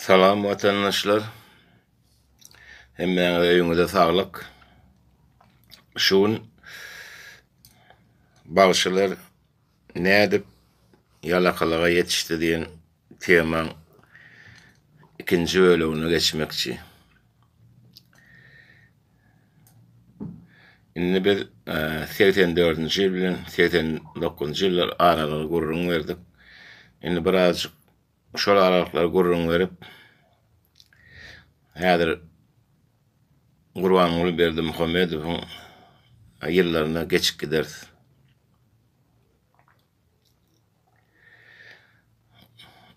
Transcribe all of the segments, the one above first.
Salam vatandaşlar. Hem men öýüňizde saglyk. Şuň bagşylar nädip ýalaqalyga ýetişdi diýen tema ikinji bölegine geçmekçi. Inne bir 84-nji e, bilen 79-njy ýyllar aralygy gurrun berdi. Inne birazcyk şol aralıklar gurrun verip hädir gurbanyň uly berdi Muhammedow ayyllaryna geçip giderdi.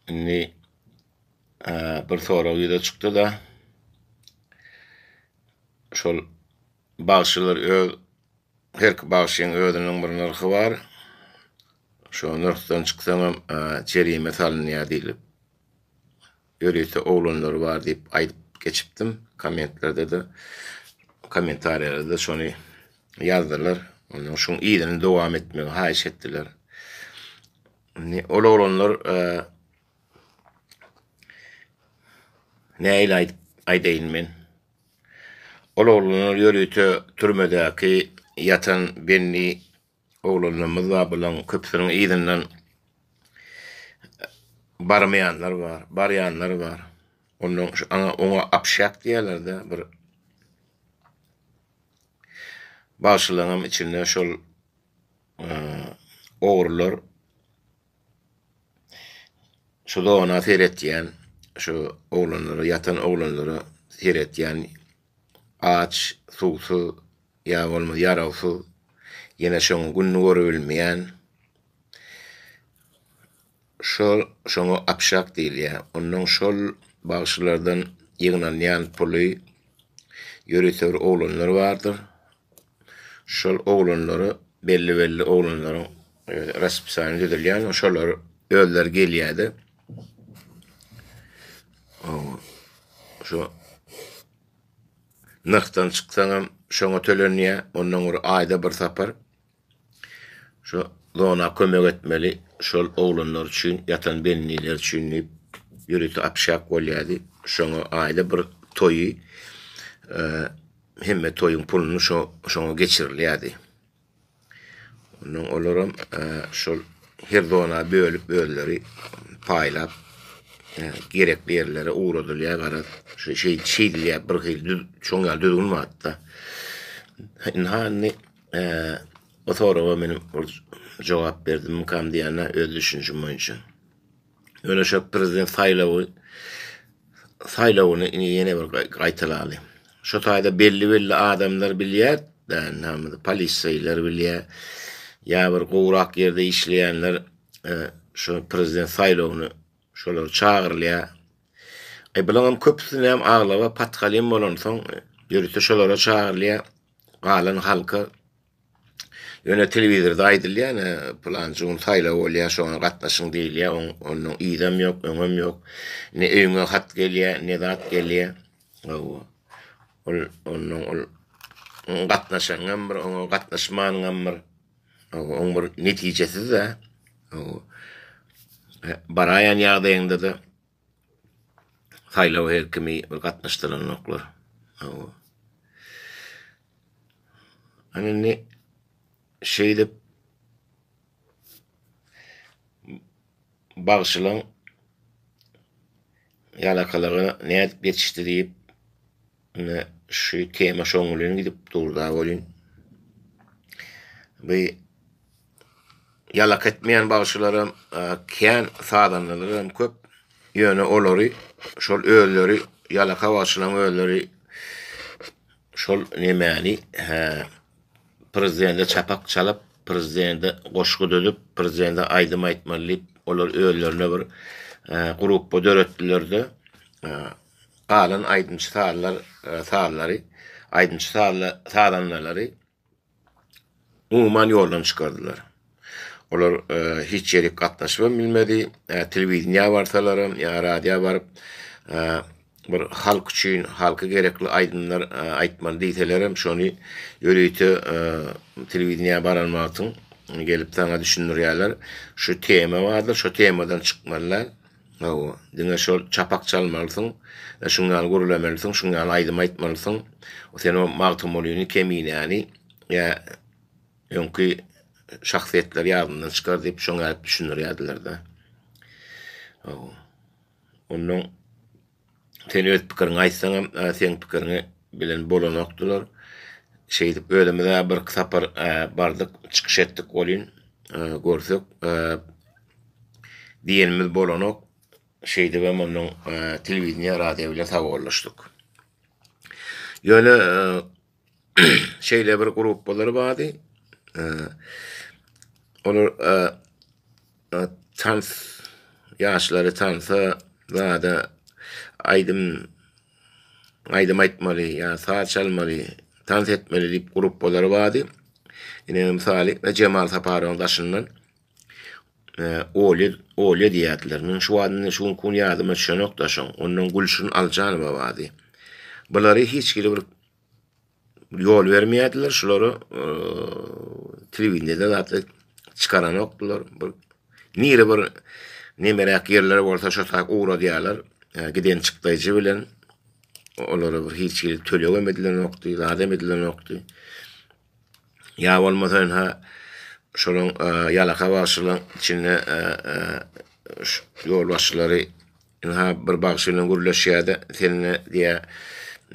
Ne bir soru ýa-da çykdy da şol bağışçılar öz her bağışçının özünün bir narxy bar. Şonu ırktan çyksamam çerime e, salinýar diýilip. Ýörüýse oglanlar bar diýip aýdyp geçipdim. Kommentlerde de kommentariyada da şonu yazdylar. Ondan şoň iyilini dowam etmegi haýyş etdiler. Ol oglanlar näyle aýdaýyn men? Ol Oğlunlar ýörüýse türmedäki yatan benli oğlanlar mızla bilen köpsünün iýdinden barmayanlar var, baryanlar var. Onun ana ona apşak diýerler de bir başlanam içinde şol e, oğurlar şu da ona şu oğlanları, yatan oğlanları seyretiyen ağaç, su, su, yağ olmaz, yene şo gün wara bilmeýän. Şo şoňa abşak diýilýär. Yani. Onuň şol bagşylardan ýygnan ýan puly ýöretýär oglanlar bardy. Şol oglanlary belli belli oglanlary e, resp sahibi de diýilýär. Yani. Şolar öller gelýärdi. Şo Nıhtan çıksanam şoňa töleniňe, onuň ayda aýda bir sapar. Şo dona kömek etmeli, şol oglanlar üçin, ýatan belinler üçin ýürüti apşak bolýady. Şoňa aýda bir toy, e, hemme toyun pulunu şo şoňa geçirilýärdi. Onuň olaram e, şol her dona bölüp bölüleri paýlap e, gerekli yerlere uğradılıyor. Şey, şey, şey, Nani e, o soruma benim cevap verdim mukam diyenler öz düşüncüm boyunca. Öyle şu prezident saylavı saylavını yine bir kaytala alayım. Şu tayda belli belli adamlar biliyor. Ben namıdı polis sayılar biliyor. Ya bir kuğrak yerde işleyenler e, şu prezident saylavını şöyle çağırlıyor. E bilanım köpüsünü hem ağlava patkalim bolan son yürütü e, şolara çağırlıyor. galan halka Yöne televizorda aydil ya, ne plancı un ol ya, şoğun ya, on, onun idam yok, önüm yok, ne öyüme hat ya, ne ol, onuň on de, e, barayan yağdayında de sayla o herkimi oklar, Hani ne şeyde bağışılan Yalakaları ne edip yetiştirip ne şu tema şoğulun gidip durda olun. Ve yalak etmeyen bağışılarım e, kiyen sağdanlarım köp yönü olori şol öğülleri yalaka bağışılan öğülleri şol nemani ha prezidenti çapak çalıp, prezidenti goşgu dödüp, prezidenti aydım aytmalıyıp, olar öýlerine bir e, gruppa döretdilerdi. Galan e, aýdymçy tarlar, e, tarlary, aýdymçy tarlanlary umuman ýoldan çykardylar. Olar hiç yeri gatnaşyp bilmedi, Televizyon telewizionýa barsalar, ýa radioýa baryp bir halk üçin halka gerekli aydınlar e, aytman diýdilerim şonu ýöreýte e, telewizionýa baranmaktyň gelip taňa düşündirýärler şu tema wagtda şu temadan çykmalar Awa, dinge şol çapak çalmalısın, e şungan gurulamalısın, şungan aydım aytmalısın. O sen o mağtum oluyunu kemiyin yani. Ya, yonki şahsiyetler yardımdan çıkar deyip şunga alıp düşünür yadılar sen öz pikiriňi aysanam sen pikiriňi bilen bolanokdylar. Şey dip ölümine bir sapar e, bardyk çykyş etdik olin e, görsek e, diýenimiz bolanok şeyde we onun telewizioniya radio bilen tawarlaşdyk. Ýöne şeyle bir onur bardy. Olar tans yaşları tansa daha da aydım aydım aytmaly ya yani saat tans etmeli dip grup bolary wady ene misali we Cemal Saparowyň daşynyň e, oly oly diýdiler şu wady şu kun ýadym şu nokta şu onuň gülşüni aljany wady hiç kile bir yol vermeýädiler şulary e, televizionde zatly çykaran okdular bir Nire bir nemerak yerleri varsa şu tak uğra diyalar. giden çıktayıcı bilen olara bir hiç gelip tölyoga medilen oktu, zade medilen oktu. Ya olmasa ha şolun e, yalaka başılan içine e, e, yol başıları inha bir bağışılın gürleşiyade seninle diye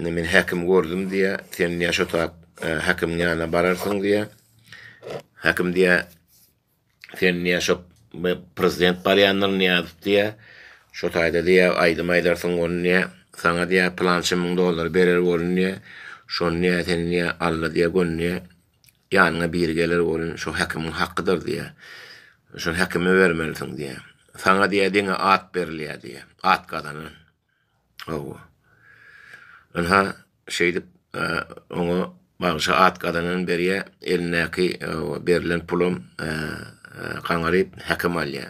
ne min hakim gördüm diye seninle yaşata e, hakim yana bararsın diye hakim diye seninle yaşop prezident bariyanlar niyadır diye, diye Şotayda diye aydım aydarsın onu niye? Sana diye plançımın dolar berer onu niye? Şon niyetini niye? Allah diye gönü niye? Yanına bir gelir onu. Şu hekimin hakkıdır diye. Şon hekimi vermelisin diye. Sana diye dine at berliye diye. At kadının. Oğu. Önha şeydip e, onu bağışa at kadının beriye elindeki o, e, berilen pulum e, e, kanarip hekim aliye.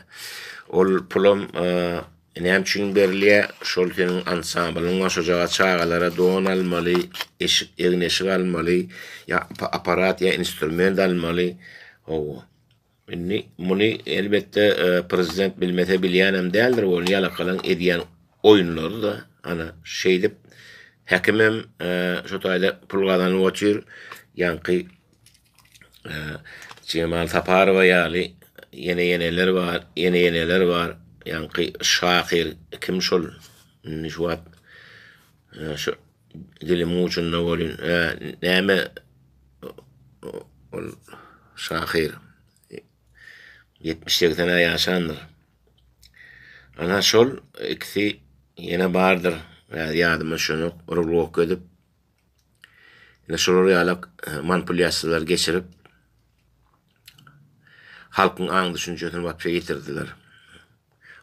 Ol pulum e, Näm üçin berliä şol senin ansamblyň başajaga çağalara doğan almalı, eşik egneşi ya aparat ya instrument almaly. Howa. Menni muny elbette e, prezident bilmete bilýänem däldir bu ýaly kalan edýän oýunlary da ana şeydip häkimem şu e, taýda pulgadan wotyr ýanky e, Cemal Taparova ýaly yeni yeneler var, yeni yeneler var. yani şahir kim şol nijwat e, şu dili muçun ne bolin e, näme ol şahir 70 ýyldan ýaşandyr ana şol ikisi ýene bardyr e, ýadyma şunu urulwok edip ýene şol ýalak manipulyasiýalar geçirip halkyň aň düşünjesini batyp getirdiler.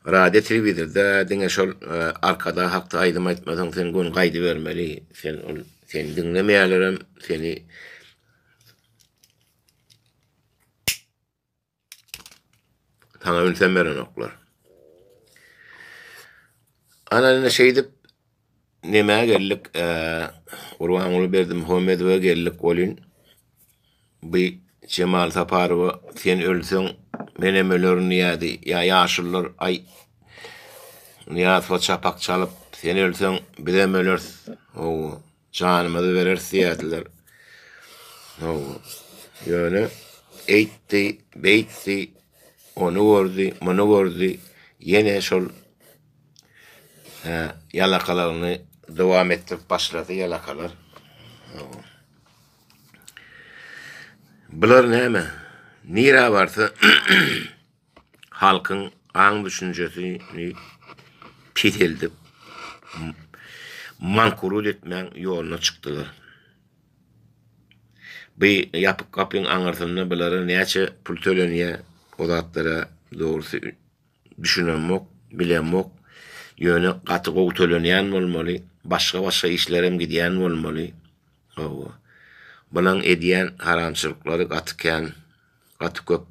Rade televidir de diňe şol e, arkada hakda aýdym aýtmasaň sen bunu gaýdy bermeli. Sen ol sen dinlemeýärlerem seni Sana ölsem veren oklar. Ana ne şey dip neme gellik e, Urwan ulu berdim Homed we gellik olun. Bu Cemal Taparova sen ölsen menemelörün niyadi ya yaşıllar ay niyat ve çapak çalıp seni ölsen bilem ölür o canımızı verir siyadiler o yani eytti beytti onu vurdu bunu vurdu yine şol ha, yalakalarını devam ettirip başladı yalakalar o. Bular näme? Nira varsa halkın aň düşünjesi pitildi. Mankuru etmen yoluna çıktılar. Bir yapıp kapın anırtını bilirin. Neyse pul töleniye o doğrusu düşünen mok, bilen mok. Yönü katı kogu töleniyen olmalı. Başka başka işlerim gidiyen olmalı. Bunun ediyen haramçılıkları katıken aty köp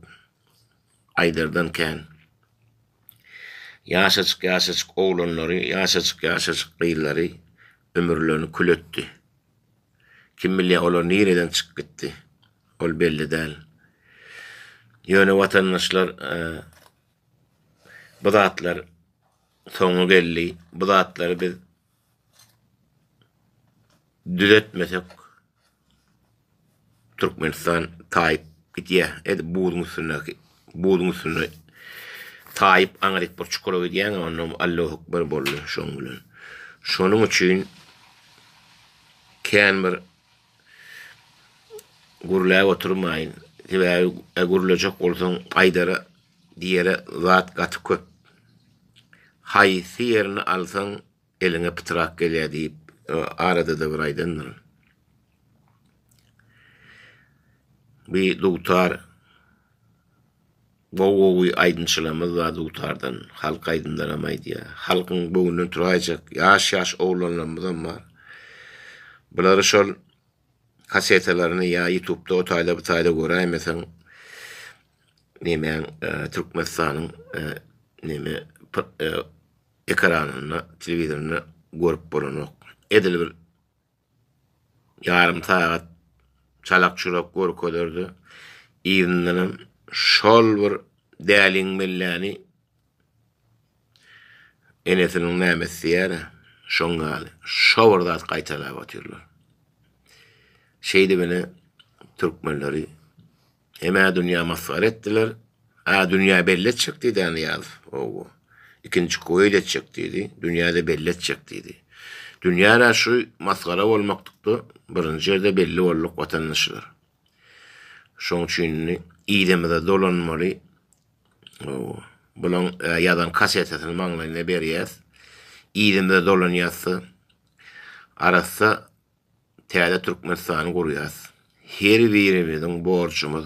aýdardan kän. Ýaşaçyk ýaşaçyk oglanlary, ýaşaçyk ýaşaçyk gyýlary ömürlerini kületdi. Kim bilýär olar nireden çykyp Ol belli däl. Ýöne watandaşlar e, bu zatlar soňu gelli, bu biz düzeltmesek Türkmenistan Tayyip gidiye et buğdun üstüne buğdun üstüne tayip anadik bir çukura gidiye onun Allah'u ekber bollu şongulun şonun üçün kean bir gurulaya oturmayın ve gurulacak olsun aydara diyere zat katı köp hayisi yerini alsan eline pıtırak geliyor deyip e, arada da bir bi dutar bowowy aydynçylamy da dutardan halk aydynlaramaydy ya halkyň böwünden turajak ýaş ýaş oglanlar bar bular şol kasetalaryny ýa YouTube-da otayla bir goray, göräýin Näme näme türkmenistanyň e, näme ekranyny telewizorny görüp bolanok edil bir yarım taýat çalak çurap gor kodurdu. İvninin şol bir dəlin millani. enesinin nəmesi yara şongali. Şovurdat qaytala batırlar. Şeydi beni Türk milləri hemə dünya masar ettiler. A dünya belli çıktı dedi yaz. Oğu. Ikinci koyu çıktı dedi. Dünyada belli çıktı Dünya raşı maskara olmaktıkta birinci yerde belli olluk vatandaşıdır. Şon çünni iyidemide dolanmalı bulan e, yadan kasetetini manglayına beriyyaz. İyidemide Arassa arası türkmen Türkmenistan'ı kuruyaz. Her birimizin borcumuz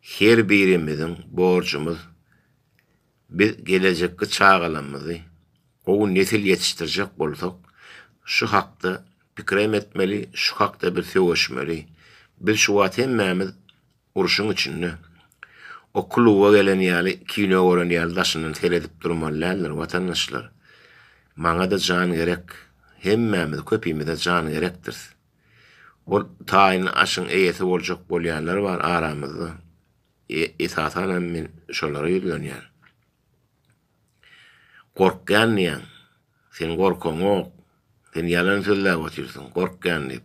her birimizin borcumuz biz gelecekki çağgalanmızı o nesil yetiştirecek olsak şu hakda pikrem etmeli, şu hakda bir sewüşmeli. Bir şuwat hem mämiz uruşun içinni. O kulu wagelen ýaly kino wagelen ýaly daşynyň teledip durmalar, vatandaşlar. Maňa da jan gerek, hem mämiz köpimi de jan gerekdir. Ol taýyn aşyň eýeti boljak var, bar aramyzda. Esasanam e, men şolary ýerlenýär. Korkanyň Sen gorkonok, Sen yalan söylep otursun, korkgan dip.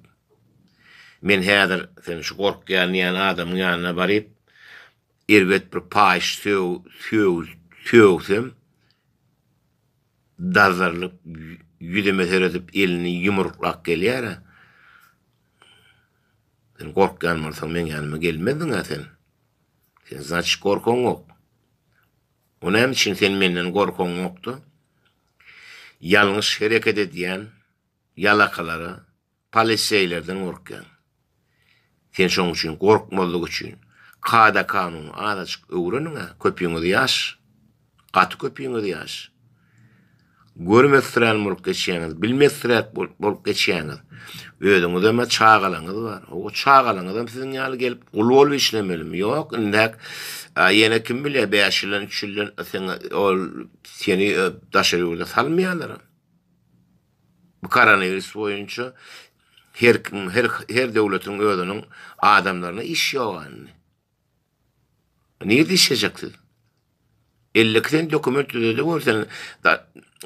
Men häzir sen şu korkgan ýan adamın yanına baryp irbet bir paş söw söw söwsem dazarlıp yüdüme seredip elini yumruklak gelýär. Sen korkgan bolsaň men gelmedin gelmediň sen. Sen zaç korkun yok. Onem için sen menden korkan ýokdu. Yalňyş hereket edýän yalakalara, paliseylerden korkuyan. Tensiyon için korkmalık için kada kanunu anacık öğrenine köpüğünü de yaş. Katı köpüğünü de yaş. Görmez sıral mırk geçiyeniz, bilmez sıral mırk geçiyeniz. Öğrenin ödeme çağalanız var. O çağalanız da Sizin yalı gelip kulu olu işlemeli mi? Yok. Indak, a, yine kim bile beyaşı ile üçü ile seni taşı yurda salmayalarım. bu koronavirüs boyunca her, her, her devletin ödünün adamlarına iş yok anne. Nerede işleyecekti? Ellikten dokument ödedi bu sen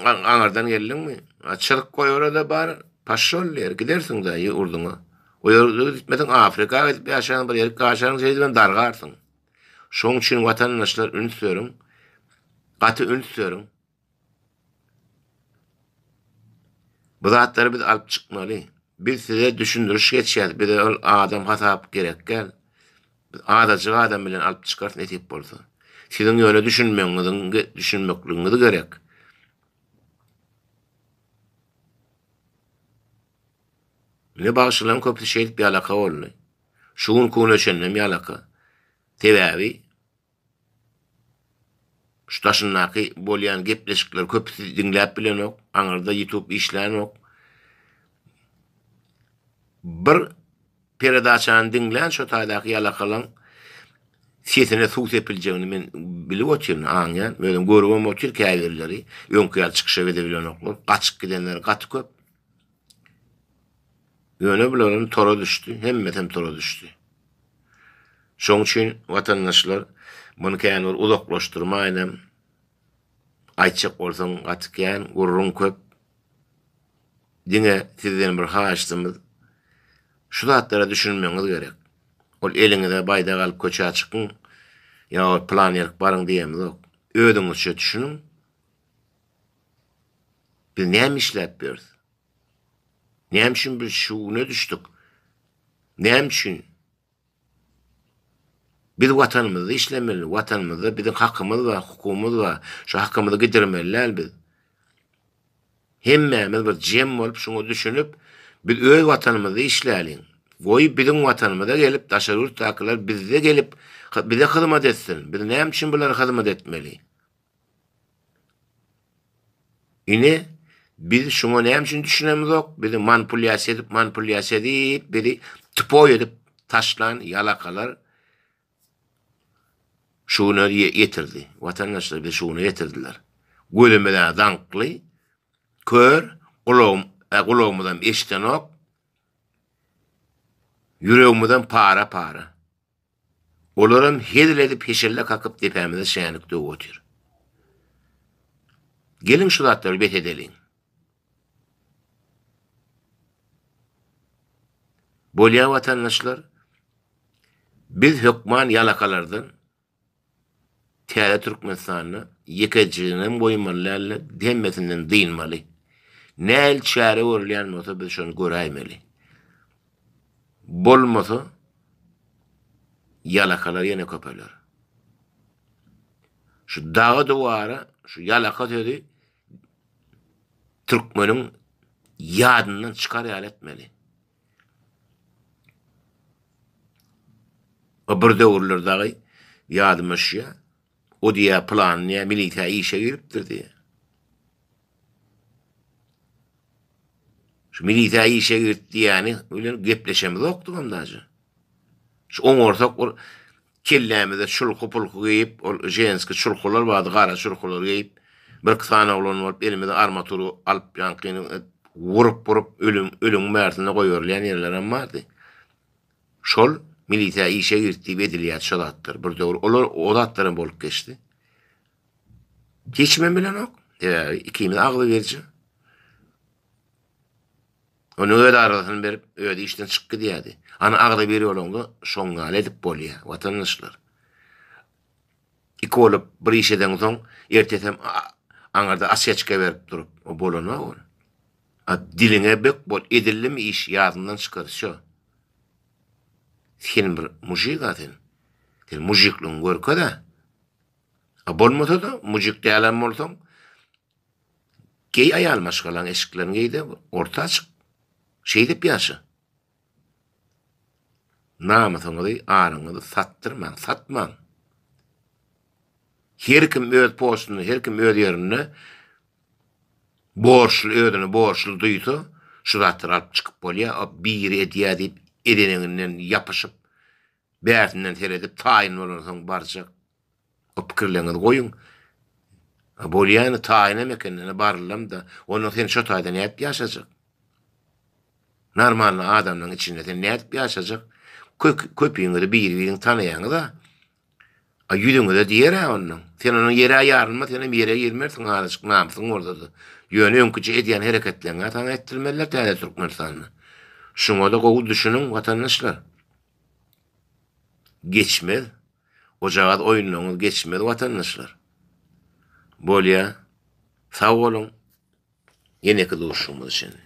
anardan geldin mi? Açılık koy orada bari paşoller gidersin da orduna. O yolu gitmedin Afrika gidip yaşayan bir yer kaşarın şeydi ben dargarsın. Şoň üçin vatandaşlar ün sörüm, gaty ün sörüm. Bu zatları biz alıp çıkmalı. Biz size düşündürüş geçer. Bir de ol adam hata yapıp gerek gel. Adacı adam bilen alıp çıkarsın etip olsun. Sizin öyle düşünmüyorsunuzun, düşünmüyorsunuzun gerek. Ne bağışlarım köpte şeylik bir alaka oldu. Şuğun kuğun ölçenle mi alaka? Tevavi. Şutaşın naki bolyan gepleşikler köpisi dinlap bilen ok. Anırda YouTube işlen ok. Bir peredaçan dinlen şu taydaki yalakalan sesine su sepilceğini min bilu oçirin anyan. Möyden gorubom oçir çıkışa vede bilen ok. Kaçık gidenler kat köp. bilen ok. Yonu bilen ok. Yonu Şoň üçin vatandaşlar bunu kän bir uzaklaşdyrma aýlam aýçyk bolsaň gururun köp diňe sizden bir haýçdymyz şu zatlara düşünmeňiz gerek. Ol Elinize bayda galyp köçä çykyň ya plan ýerip baryň diýemiz ok. Ödüňizçe düşünin. Biz näme işläp berdi? Näme üçin biz şuuna düşdük? Näme üçin Biz vatanımızı işlemeli, vatanımızı, bizim hakkımız var, hukukumuz var, şu hakkımızı gidirmeliler biz. Hemmemiz var, cem olup, şunu düşünüp, biz öz vatanımızı işleyeli. Boy bizim vatanımıza gelip, taşa yurt takılar, bize gelip, bize hizmet etsin. Biz ne için bunları hizmet etmeli? Yine, biz şunu ne için düşünemiz yok? Bizi manipülyasyon edip, manipülyasyon edip, bizi tupoy edip, taşlan, yalakalar, şuunu yetirdi. Vatandaşlar bir şuunu yetirdiler. Gölümeden danklı, kör, kulağım, e, kulağımdan eşten ok, yüreğimden para para. Olaram hediledi peşirle kakıp tepemizde şenlikte otur. Gelin şu datları bet edelim. Bolya vatandaşlar, biz hükman yalakalardan täze türkmenistanyny ýekejinden goýmalarla demmesinden dynmaly. Näl çäre örlen bolsa biz şonu görämeli. Bolmasa yalakalar yine köpeler. Şu dağı duvara, şu yalaka dedi, Türkmen'in yadından çıkar yal etmeli. Öbür devurlar dağı yadmış o diye plan ne milita işe giripdir di. Şu işe girdi yani öyle gepleşem yoktu bundaçı. Şu on ortak o kellemizde şul kupul kuyip o jenski şul kullar vardı qara şul kullar bir qısana olun olup elimizde armaturu alıp yankını e, vurup vurup ölüm ölüm mertine koyuyorlar yani yerlerden vardı. Şol milite işe girtti bedeliyat şolatdır. Bir dowr olar olatdyrın bolup geçti. Geçmem bilen ok. Ya ikimiz aqlı berdi. Onu öde arasını bir öde işten çıkkı diyadi. Ana aqlı veri olongu şongal edip bolya vatandaşlar. Iki olup bir işeden son ertetem anarda asyaçka berip durup o bolonu. Ad diline bek bol mi iş yazından çıkar şo. sen bir mujik atin. Sen mujiklun görkö da. A bolmasa da mujik diýilen bolsaň gey aýal maşgalan eşiklerin geýde orta açyk. Şey dip ýaşa. Namy tonly aýrynyňy satdyrman, satman. Her kim öz poşunu, her kim öz yerini borçlu ödünü borçlu duydu. Şu zatlar alıp çıkıp bolya, o bir ediyya elinin yapışıp bärtinden teredip tayin bolarsan barjak opkirleňiz goýun. Bolýany taýine mekenine barlam da onu sen şu taýda näet ýaşajak. Normal adamın içinde sen näet ýaşajak. Köp köpiňini bir-birini tanaýaňy da a ýüdüňi de diýer onun. Sen onun ýere ýarylma, sen hem ýere girmersiň, alyşyk namsyň orada da. Ýöne öňküçi edýän hereketlerini taň etdirmeler täze türkmen Şuna da gogu düşünün vatandaşlar. Geçmez. O oyununuz geçmez vatandaşlar. Bolya, sağ olun. Yeni kılı uçumuz için.